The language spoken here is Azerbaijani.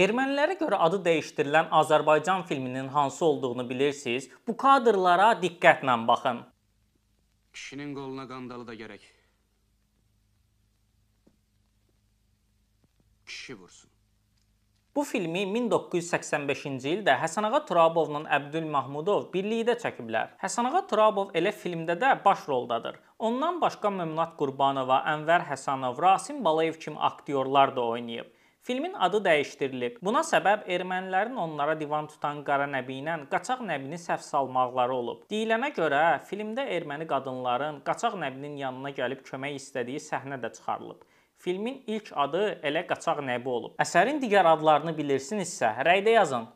Ermənilərə görə adı dəyişdirilən Azərbaycan filminin hansı olduğunu bilirsiniz? Bu kadrlara diqqətlə baxın. Kişinin qoluna qandalı da gərək. Kişi vursun. Bu filmi 1985-ci ildə Həsənağa Turabovla Əbdülmahmudov birlikdə çəkiblər. Həsənağa Turabov elə filmdə də baş roldadır. Ondan başqa Məmnat Qurbanova, Ənvər Həsənov, Rasim Balayev kimi aktyorlar da oynayıb. Filmin adı dəyişdirilib. Buna səbəb ermənilərin onlara divan tutan qara nəbi ilə qaçaq nəbini səhv salmaqları olub. Deyilənə görə filmdə erməni qadınların qaçaq nəbinin yanına gəlib kömək istədiyi səhnə də çıxarılıb. Filmin ilk adı elə qaçaq nəbi olub. Əsərin digər adlarını bilirsinizsə, rəydə yazın.